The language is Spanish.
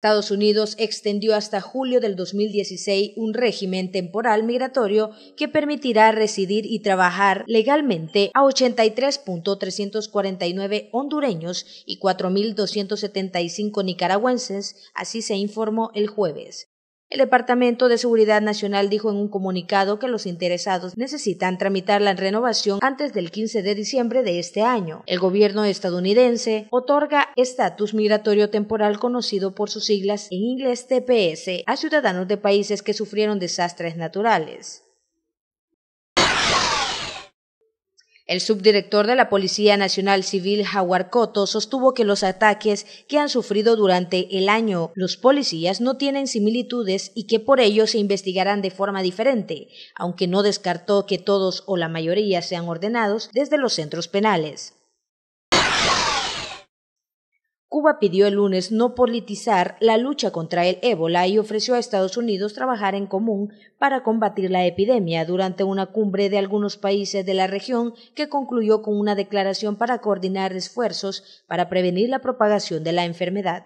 Estados Unidos extendió hasta julio del 2016 un régimen temporal migratorio que permitirá residir y trabajar legalmente a 83.349 hondureños y 4.275 nicaragüenses, así se informó el jueves. El Departamento de Seguridad Nacional dijo en un comunicado que los interesados necesitan tramitar la renovación antes del 15 de diciembre de este año. El gobierno estadounidense otorga estatus migratorio temporal conocido por sus siglas en inglés TPS a ciudadanos de países que sufrieron desastres naturales. El subdirector de la Policía Nacional Civil, Jaguar Coto, sostuvo que los ataques que han sufrido durante el año los policías no tienen similitudes y que por ello se investigarán de forma diferente, aunque no descartó que todos o la mayoría sean ordenados desde los centros penales. Cuba pidió el lunes no politizar la lucha contra el ébola y ofreció a Estados Unidos trabajar en común para combatir la epidemia durante una cumbre de algunos países de la región que concluyó con una declaración para coordinar esfuerzos para prevenir la propagación de la enfermedad.